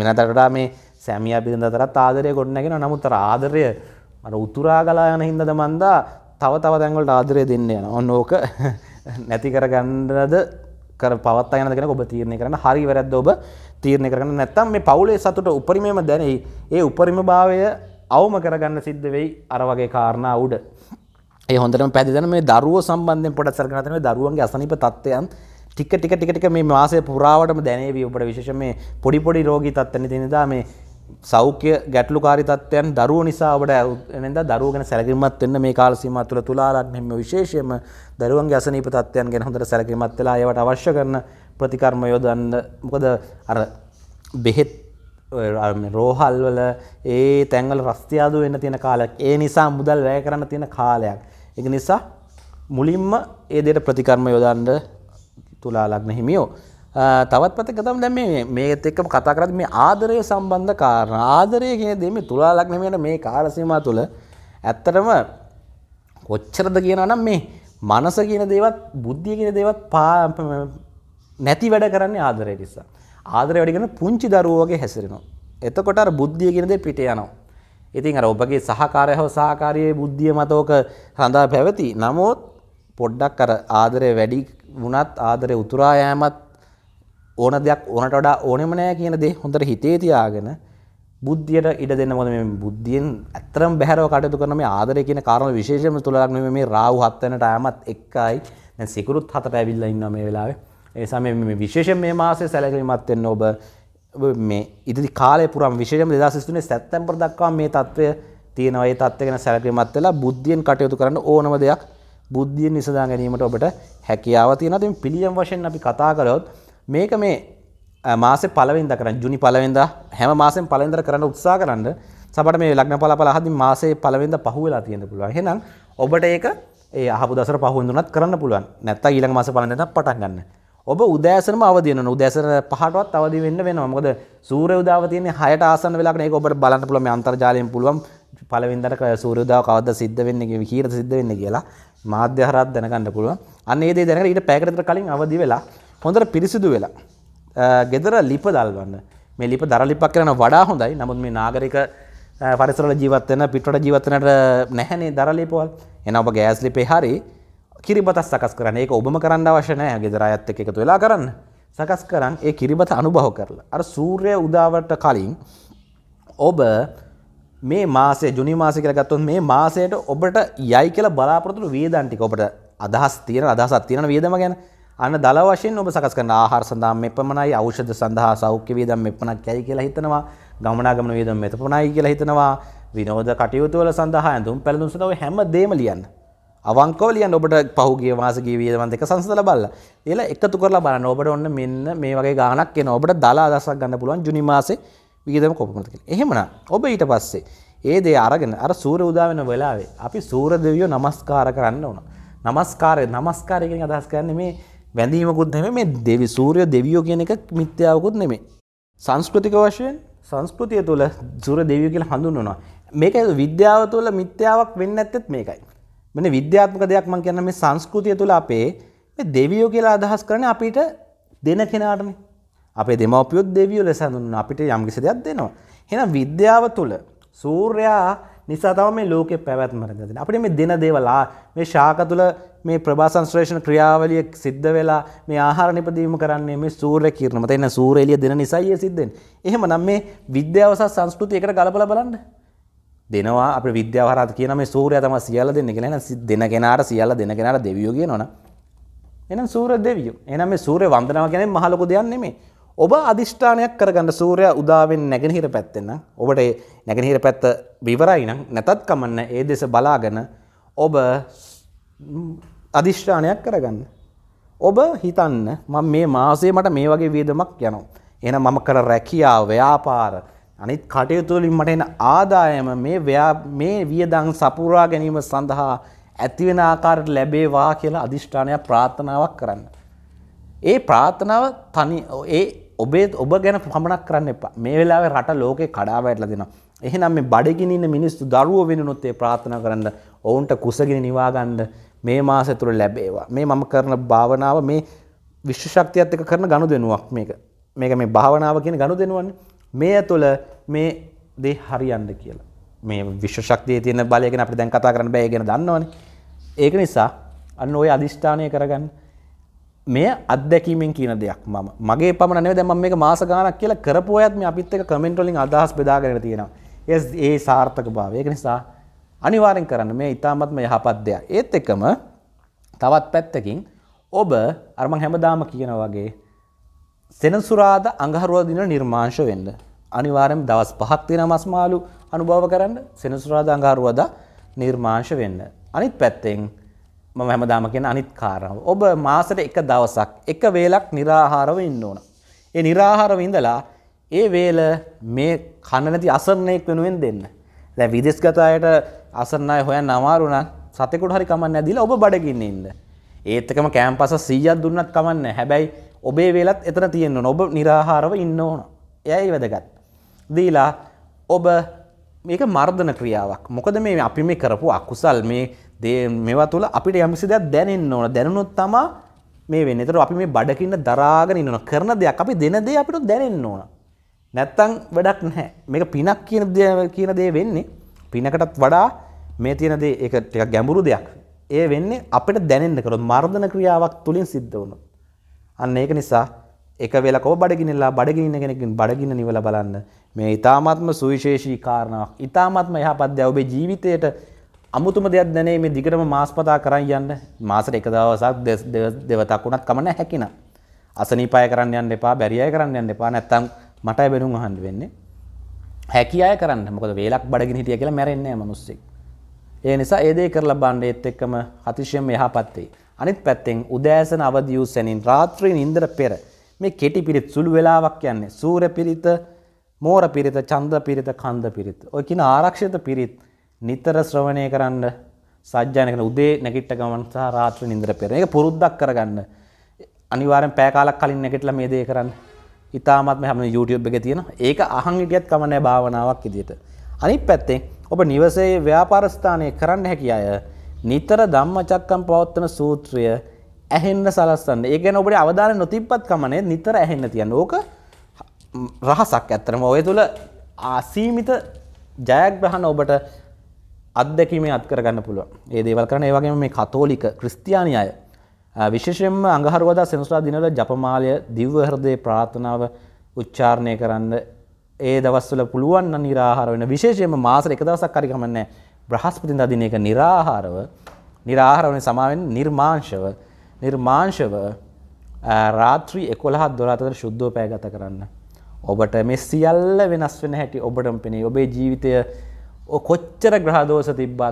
වෙනතටඩා මේ සැමිය බිරිඳ තරත් ආදරය ගොඩනැගෙන නමුත්තර ආදරය මට උතුරා ගලා යන හින්දද මන්දා තව තව තැන්වලට ආදරය දෙන්න යන ඔන්න ඕක නැති කරගන්නද කර පවත් යන කෙන ඔබ තීරණය කරන හරි වැරද්ද ඔබ තීරණය කරන නැත්තම් මේ පවුලේ සතුට උපරිමේම දැනෙයි ඒ උපරිම භාවය අවම කරගන්න සිද්ධ වෙයි අර වගේ කාරණා උඩ ඒ හොඳටම පැදිදන මේ දරුව සම්බන්ධයෙන් පොඩත් සරගනතන දරුවන්ගේ අසනිප තත්ත්වයන් ටික ටික ටික ටික මේ මාසය පුරාවටම දැනේවී ඔබට විශේෂ මේ පොඩි පොඩි රෝගී තත්ත්වන තිනිදා මේ සෞඛ්‍ය ගැටලුකාරි තත්ත්වයන් දරුව නිසා ඔබට එනද දරුව ගැන සැලකිලිමත් වෙන්න මේ කාල සීමාව තුළ තුලාලත් මෙහෙම විශේෂයෙන්ම දරුවන්ගේ අසනීප තත්ත්වයන් ගැන හොඳට සැලකිලිමත් වෙලා ඒවට අවශ්‍ය කරන ප්‍රතිකර්ම යොදන්න මොකද අර බෙහෙත් රෝහල් වල ඒ තැන්වල රස්තියාදු වෙන්න තියෙන කාලයක් ඒ නිසා මුදල් වැය කරන්න තියෙන කාලයක් ඒක නිසා මුලින්ම ඒ දෙයට ප්‍රතිකර්ම යොදන්න තුලා ලග්න හිමියෝ. තවත් පැතක තමයි දැන් මේ මේත් එක්කම කතා කරද්දී මේ ආදරය සම්බන්ධ කාරණා. ආදරය කියන දේ මේ තුලා ලග්න හිමියන මේ කාල සීමා තුල ඇත්තටම කොච්චරද කියනවා නම් මේ මනස කියන දේවත් බුද්ධිය කියන දේවත් නැති වැඩ කරන්නේ ආදරය නිසා. ආදරය වැඩි කරන පුංචි දරුවෝ වගේ හැසිරෙනවා. එතකොට අර බුද්ධිය කියන දේ පිට යනවා. ඉතින් අර ඔබගේ සහකාරය හෝ සහකාරයේ බුද්ධිය මතෝක සඳහා පැවති. නමුත් පොඩ්ඩක් අර ආදරය වැඩි වුණත් ආදරය උතුරා යෑමත් ඕන දෙයක් ඕනට වඩා ඕනෙම නෑ කියන දේ හොඳට හිතේ තියාගෙන බුද්ධියට ඉඩ දෙන්න මොකද මේ බුද්ධියෙන් ඇත්තරම් බැහැරව කටයුතු කරන මේ ආදරය කියන කාරණා විශේෂයෙන්ම තුලක් නෙමෙයි මේ රාහු හත් වෙනට ආයමත් එකයි දැන් සිකුරුත් හතට ඇවිල්ලා ඉන්නවා මේ වෙලාවේ ඒ නිසා මේ විශේෂයෙන් මේ මාසයේ සැලකිලිමත් වෙන්න ඔබ මේ ඉදිරි කාලය පුරාම විශේෂයෙන්ම 2023 සැප්තැම්බර් දක්වා මේ తත්වය තියෙනවා ඒ తත්වය ගැන සැලකිලිමත් වෙලා බුද්ධියෙන් කටයුතු කරන්න ඕනම දෙයක් බුද්ධියෙන් විසඳා ගැනීමට ඔබට හැකියාව තියෙනවා. ඉතින් පිළියම් වශයෙන් අපි කතා කළොත් මේක මේ මාසේ පළවෙනිදා කරන්න ජුනි පළවෙනිදා හැම මාසෙම පළවෙනිදා කරන්න උත්සාහ කරන්න සමහර මේ ලග්න පලාපල අහදී මාසේ පළවෙනිදා පහ වෙලා තියෙන්න පුළුවන්. එහෙනම් ඔබට ඒක ඒ අහපු දසර පහ වෙනුනත් කරන්න පුළුවන්. නැත්තම් ඊළඟ මාසේ පළවෙනිදා පටන් ගන්න. ඔබ උදෑසනම අවදි වෙනවා. උදෑසන පහටවත් අවදි වෙන්න වෙනවා. මොකද සූර්ය උදාව තියෙන්නේ 6ට ආසන්න වෙලාවකට ඒක ඔබට බලන්න පුළුවන් මේ අන්තර්ජාලයෙන් පුළුවන් පළවෙනිදාට සූර්ය උදාව කවද්ද සිද්ධ වෙන්නේ කියලා, කීයට සිද්ධ වෙන්නේ කියලා. මාධ්‍ය හරහා දැනගන්න පුළුවන්. අන්න ඒ දේ දැනගෙන ඊට පැයකට විතර කලින් අවදි වෙලා හොඳට පිරිසිදු වෙලා ගෙදර ලිප දල්වන්න. මේ ලිප දර ලිපක් කරන වඩා හොඳයි. නමුත් මේ නාගරික පරිසරවල ජීවත් වෙන පිටරට ජීවත් වෙනට නැහැනේ දර ලිපවල. එහෙනම් ඔබ ගෑස් ලිපේ හරි කිරිබතක් සකස් කරන්න. ඒක ඔබම කරන්න අවශ්‍ය නැහැ. ගෙදර අයත් එක්ක එකතු වෙලා කරන්න. සකස් කරන් ඒ කිරිබත අනුභව කරලා. අර සූර්ය උදාවට කලින් ඔබ මේ මාසේ ජුනි මාසේ කියලා ගත්තොත් මේ මාසයට ඔබට යයි කියලා බලාපොරොත්තු වේදන් ටික ඔබට අදහස් තියෙන අදහසක් තියෙන වේදම ගැන අන්න දල වශයෙන් ඔබ සකස් කරන ආහාර සඳහා මෙපමණයි ඖෂධ සඳහා සෞඛ්‍ය වේදම් මෙපමණක් යයි කියලා හිතනවා ගමනාගමන වේදම් මෙතපමණයි කියලා හිතනවා විනෝද කටයුතු වල සඳහා ඇඳුම් පැළඳුම් සඳහා ඔය හැම දෙම ලියන්න අවංකව ලියන්න ඔබට පහුගිය මාසගේ වේදම් දෙක සංසඳලා බලලා ඒලා එකතු කරලා බලන්න ඔබට ඔන්න මෙන්න මේ වගේ ගාණක් එනවා ඔබට දල අදහසක් ගන්න පුළුවන් ජුනි මාසේ වියදම කොපමණද කියලා. එහෙමනම් ඔබ ඊට පස්සේ ඒ දේ අරගෙන අර සූර්ය උදා වෙන වෙලාවේ අපි සූර්ය දෙවියෝ নমස්කාර කරන්න ඕන. নমස්කාරය নমස්කාරය කියන අදහස් කරන්නේ මේ වැඳීමකුත් නෙමෙයි මේ දෙවි සූර්ය දෙවියෝ කියන එක මිත්‍යාවකුත් නෙමෙයි. සංස්කෘතික වශයෙන් සංස්කෘතිය තුළ සූර්ය දෙවියෝ කියලා හඳුන්වනවා. මේක විද්‍යාව තුළ මිත්‍යාවක් වෙන්න ඇත්තෙත් මේකයි. මෙන්න විද්‍යාත්මක දෙයක් මම කියන්නේ මේ සංස්කෘතිය තුළ අපේ මේ දෙවියෝ කියලා අදහස් කරන්නේ අපිට දෙන කෙනාටනේ. අපේ දෙමවපියොත් දෙවියෝ ලෙස හඳුන්වන අපිට යම්කිසි දෙයක් දෙනවා. එහෙනම් විද්‍යාව තුළ සූර්යා නිසා තම මේ ලෝකෙ පැවැත්ම රැඳෙන. අපිට මේ දෙන දේවල් මේ ශාක තුළ මේ ප්‍රභා සංශ්ලේෂණ ක්‍රියාවලිය සිද්ධ වෙලා මේ ආහාර නිපදවීම කරන්නේ මේ සූර්ය කිරණ මත එන සූර්ය එළිය දෙන නිසායි ඒ සිද්ධ වෙන්නේ. එහෙමනම් මේ විද්‍යාව සහ සංස්කෘතිය එකට ගලපලා බලන්න. දෙනවා අපේ විද්‍යාව හරහා කියන මේ සූර්යා තමයි සියල්ල දෙන්නේ කියලා. එහෙනම් දෙන කෙනාට සියල්ල දෙන කෙනාට දෙවියෝ කියනවනම් එහෙනම් සූර්ය දෙවියෝ. එහෙනම් මේ සූර්ය වන්දනාව කියන්නේ මහ ලොකු දෙයක් නෙමෙයි. ඔබ අධිෂ්ඨානයක් කරගන්න සූරය උදාවෙන් නැගෙනහිර පැත්තෙන්න ඔබට නැගෙනහිර පැත්ත විවරයිනම් නැතත් කමන්න ඒ දෙස බලාගෙන ඔබ අධිෂ්ඨානයක් කරගන්න. ඔබ හිතන්න මම මේ මාසේ මට මේ වගේ වියදමක් යනවා. එන මම කර රැකියාව ව්‍යාපාර අනිත් කටයුතුලින් මට එන ආදායම මේ මේ වියදං සපුරා ගැනීම සඳහා ඇතිවෙන ආකාරයට ලැබේවා කියලා අධිෂ්ඨානයක් ප්‍රාර්ථනාවක් කරන්න. ඒ ප්‍රාර්ථනාව තනි ඒ ඔබේ ඔබ ගැන පමණක් කරන්න එපා මේ වෙලාවේ රට ලෝකේ කඩාවැටලා දෙනවා. එහෙනම් මේ බඩගිනින් ඉන්න මිනිස්සු දරුවෝ වෙනුනොත් ඒ ප්‍රාර්ථනා කරන්න ඔවුන්ට කුසගිනි නිවා ගන්න මේ මාසය තුළ ලැබේවා. මේ මම කරන භාවනාව මේ විශ්ව ශක්තියත් එක්ක කරන ගනුදෙනුවක් මේක. මේක මේ භාවනාව කියන ගනුදෙනුවන්නේ. මේ ඇතුළ මේ දේ හරියන්න කියලා. මේ විශ්ව ශක්තිය තියෙන බලය ගැන අපිට දැන් කතා කරන්න බෑ ඒ ගැන දන්නවනේ. ඒක නිසා අන්න ওই අදිෂ්ඨානය කරගන්න මේ අත්දැකීමෙන් කියන දෙයක් මම මගේ පමණනේ දැන් මම මේක මාස ගාණක් කියලා කරපු අයත් මේ අපිත් එක්ක කමෙන්ට් වලින් අදහස් බෙදාගෙන තියෙනවා. ඒ ඒ සාර්ථකභාවය. ඒක නිසා අනිවාර්යෙන් කරන්න මේ ඊටාත්ම යහපත් දෙයක්. ඒත් එක්කම තවත් පැත්තකින් ඔබ අර මං හැමදාම කියන වගේ සෙනසුරාදා අඟහරුවා දින නිර්මාංශ වෙන්න. අනිවාර්යෙන් දවස් පහක් තියෙනවා මස් මාළු අනුභව කරන්න. සෙනසුරාදා අඟහරුවාදා නිර්මාංශ වෙන්න. අනිත් පැත්තෙන් මම හැමදාම කියන අනිත් කාරණාව. ඔබ මාසෙට එක දවසක් එක වේලක් निराහාරව ඉන්න ඕන. ඒ निराහාරව ඉඳලා ඒ වේල මේ කන නැති අසරණයෙක් වෙනුවෙන් දෙන්න. දැන් විදේශගත අයට අසරණ අය හොයන්න අමාරු නම් සතෙකුට හරි කමක් නැදිලා ඔබ බඩගින්න ඉන්න. ඒත් එකම කැම්පස 100ක් දුන්නත් කමක් නැහැ. හැබැයි ඔබේ වේලත් එතන තියෙන්න ඕන. ඔබ निराහාරව ඉන්න ඕන. එයයි වැදගත්. දීලා ඔබ මේක මර්ධන ක්‍රියාවක්. මොකද මේ අපි මේ කරපු අකුසල් මේ දේ මෙවා තුළ අපිට යම්සි දෙයක් දැනෙන්න ඕන දැනුනොත් තමා මේ වෙන්න. ඒතර අපි මේ බඩකින්න දරාගෙන ඉන්න කරන දෙයක් අපි දෙන දේ අපිට දැනෙන්න ඕන. නැත්තම් වැඩක් නැහැ. මේක පිනක් කියන කියන දේ වෙන්නේ පිනකටත් වඩා මේ තියෙන දේ ඒක ටිකක් ගැඹුරු දෙයක්. ඒ වෙන්නේ අපිට දැනෙන්න කරොත් මර්ධන ක්‍රියාවක් තුලින් සිද්ධ වුණොත්. අන්න ඒක නිසා එක වෙලකව බඩගිනිලා බඩගිනින කෙනකින් බඩගින්න නිවලා බලන්න. මේ ඊ타මාත්ම සුවිශේෂී කාරණාවක්. ඊ타මාත්ම යහපත් දේ ඔබේ ජීවිතයට අමුතුම දෙයක් දැනේ මේ දිගටම මාස්පතා කරන් යන්න මාසට එක දවසක් දෙවතක් වුණත් කමන්න හැකින. අසනීපාය කරන්න යන්න එපා බැරි අය කරන්න යන්න එපා නැත්තම් මටයි බැනුම් අහන්න වෙන්නේ. හැකි අය කරන්න මොකද වේලක් බඩගින් හිටිය කියලා මැරෙන්නේ නැහැ මිනිස්සෙක්. ඒ නිසා ඒ දේ කරලා බලන්න ඒත් එක්කම අතිශයම යහපත් වෙයි. අනිත් පැත්තෙන් උදෑසන අවදි වූ සෙනින් රාත්‍රියේ නිින්දර පෙර මේ කෙටි පිරිත් සුළු වේලාවක් යන්නේ. සූර්ය පිරිත, මෝර පිරිත, චන්ද්‍ර පිරිත, කන්ද පිරිත. ඔය කියන ආරක්ෂිත පිරිත් නිතර ශ්‍රවණය කරන්න සජ්ජානකන උදේ නැගිට්ට ගමන් සහ රාත්‍රී නිින්දර පෙර එක පුරුද්දක් කරගන්න අනිවාරෙන් පෑකාලක් කලින් නැගටලා මේ දේ කරන්න ඉතාමත්ම හැම YouTube එක තියෙන ඒක අහන් හිටියත් කමනෑ භාවනාවක් ඉදිට අනි පැත්තේ ඔබ නිවසේ ව්‍යාපාරස්ථානය කරන්න හැකි අය නිතර ධම්ම චක්කම් පවත්තන සූත්‍රය ඇහෙන්න සලස්සන්න ඒ ගැන ඔබට අවධාන නොතිප්පත් කමනේ නිතර ඇහෙන්න තියන්න ඕක රහසක් ඇත්තරම ඔය තුළ ආසීමිත ජයග්‍රහණ ඔබට අත්දැකීමේ අත් කරගන්න පුළුවන් ඒ දේවල් කරන ඒවගේ මේ කතෝලික ක්‍රස්තියානි අය විශේෂයෙන්ම අඟහරුවදා සෙනසුරා දිනවල ජපමාලය දිව්‍යහෘදේ ප්‍රාර්ථනාව උච්චාරණය කරන්න ඒ දවස්වල පුළුවන් නම් निराහාර වෙන විශේෂයෙන්ම මාසෙ එක දවසක් හරි ගමන්නේ බ්‍රහස්පතින්දා දිනයක निराහාරව निराහාරව සමාවෙන් නිර්මාංශව නිර්මාංශව රාත්‍රී 11 12 අතර සුද්ධෝපය ගත කරන්න ඔබට මේ සියල්ල වෙනස් වෙන හැටි ඔබටම පෙනේ ඔබේ ජීවිතය කොච්චර ග්‍රහදෝෂ තිබ්බත්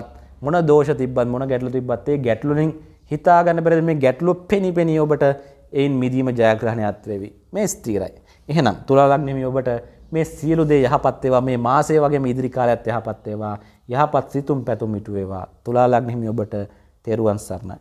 මොන දෝෂ තිබත් මොන ගැටලු තිබත්තේ ගැටලුනින් හිතාගන්න පෙරද මේ ගැටලු පෙනි පෙනී ඔබට එයින් මිදීම ජයග්‍රහණයත්වේවි මේ ස්තීරයි. එහෙනම් තුළලක්නෙමි ඔබට මේ සියලුදේ යහපත්තේවා මේ මාසේ වගේ ඉදිරිකාලයක්ත් යහපත්තේවා යහපත් සිතුම් පැතුම් මිටුවේවා තුළලක්නෙමි ඔබට තෙරුවන් සරණයි.